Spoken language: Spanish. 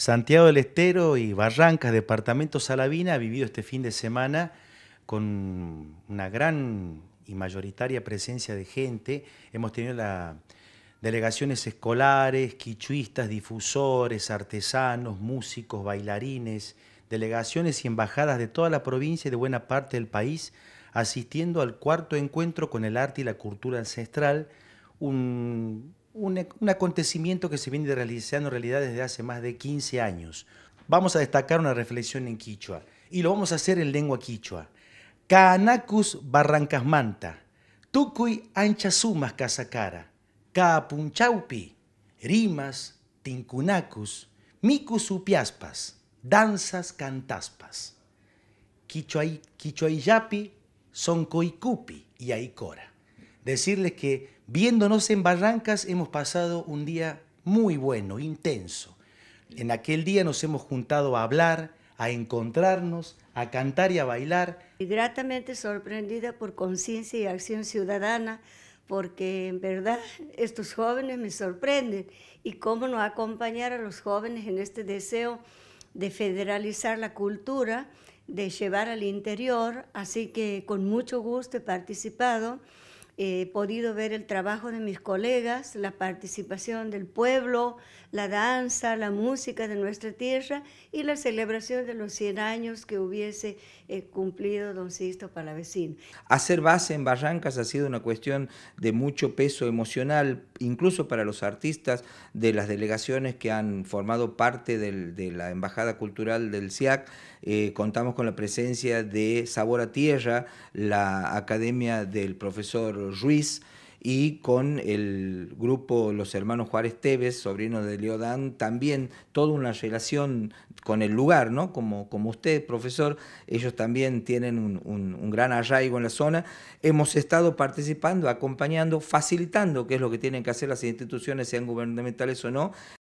Santiago del Estero y Barrancas, departamento Salavina, ha vivido este fin de semana con una gran y mayoritaria presencia de gente. Hemos tenido la, delegaciones escolares, quichuistas, difusores, artesanos, músicos, bailarines, delegaciones y embajadas de toda la provincia y de buena parte del país asistiendo al cuarto encuentro con el arte y la cultura ancestral, un e-, un, acontecimiento que se viene realizando en realidad desde hace más de 15 años. Vamos a destacar una reflexión en quichua y lo vamos a hacer en lengua quichua. Ca'anacus Barrancas Manta, Tucuy Anchasumas Casacara, ca'apunchaupi, Rimas, Tincunacus, upiaspas, Danzas Cantaspas. Quichuay, son coicupi y Aicora decirles que viéndonos en Barrancas hemos pasado un día muy bueno, intenso. En aquel día nos hemos juntado a hablar, a encontrarnos, a cantar y a bailar. Y gratamente sorprendida por conciencia y acción ciudadana, porque en verdad estos jóvenes me sorprenden y cómo no acompañar a los jóvenes en este deseo de federalizar la cultura, de llevar al interior, así que con mucho gusto he participado he podido ver el trabajo de mis colegas, la participación del pueblo, la danza, la música de nuestra tierra y la celebración de los 100 años que hubiese eh, cumplido don Sisto Palavecino. Hacer base en Barrancas ha sido una cuestión de mucho peso emocional, incluso para los artistas de las delegaciones que han formado parte de la Embajada Cultural del SIAC. Eh, contamos con la presencia de Sabor a Tierra, la academia del profesor Ruiz y con el grupo Los Hermanos Juárez Tevez, sobrino de Leodán, también toda una relación con el lugar, ¿no? Como, como usted, profesor, ellos también tienen un, gran arraigo en la zona. Hemos estado participando, acompañando, facilitando, qué es lo que tienen que hacer las instituciones, sean gubernamentales o no,